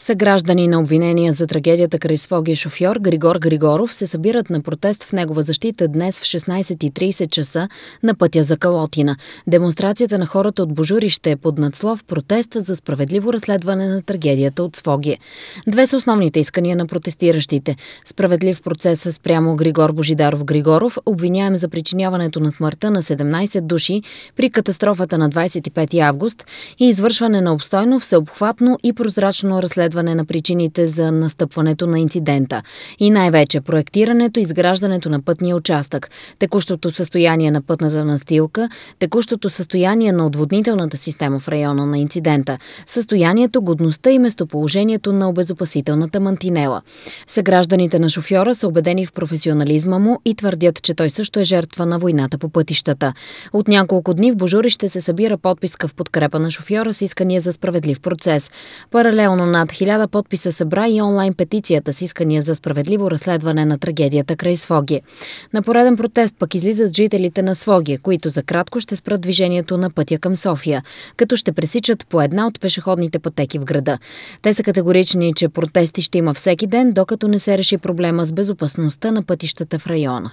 Съграждани на обвинения за трагедията край свогия шофьор Григор Григоров се събират на протест в негова защита днес в 16.30 часа на пътя за Калотина. Демонстрацията на хората от Божурище е под надслов протеста за справедливо разследване на трагедията от Свогие. Две са основните искания на протестиращите. Справедлив процес спрямо Григор Божидаров Григоров, обвиняем за причиняването на смъртта на 17 души при катастрофата на 25 август и извършване на обстойно, всеобхватно и прозрачно разследване разследване на причините за настъпването на инцидента и най-вече проектирането и изграждането на пътния участък, текущото състояние на пътната настилка, текущото състояние на отводнителната система в района на инцидента, състоянието, годността и местоположението на обезопасителната мантинела. Съгражданите на шофьора са убедени в професионализма му и твърдят, че той също е жертва на войната по пътищата. От няколко дни в Божурище се събира подписка в подкрепа на шофьора с искания за справедлив процес. Паралелно над Хиляда подписа събра и онлайн петицията с искания за справедливо разследване на трагедията край Своги. На пореден протест пък излизат жителите на Своги, които за кратко ще спрат движението на пътя към София, като ще пресичат по една от пешеходните пътеки в града. Те са категорични, че протести ще има всеки ден, докато не се реши проблема с безопасността на пътищата в района.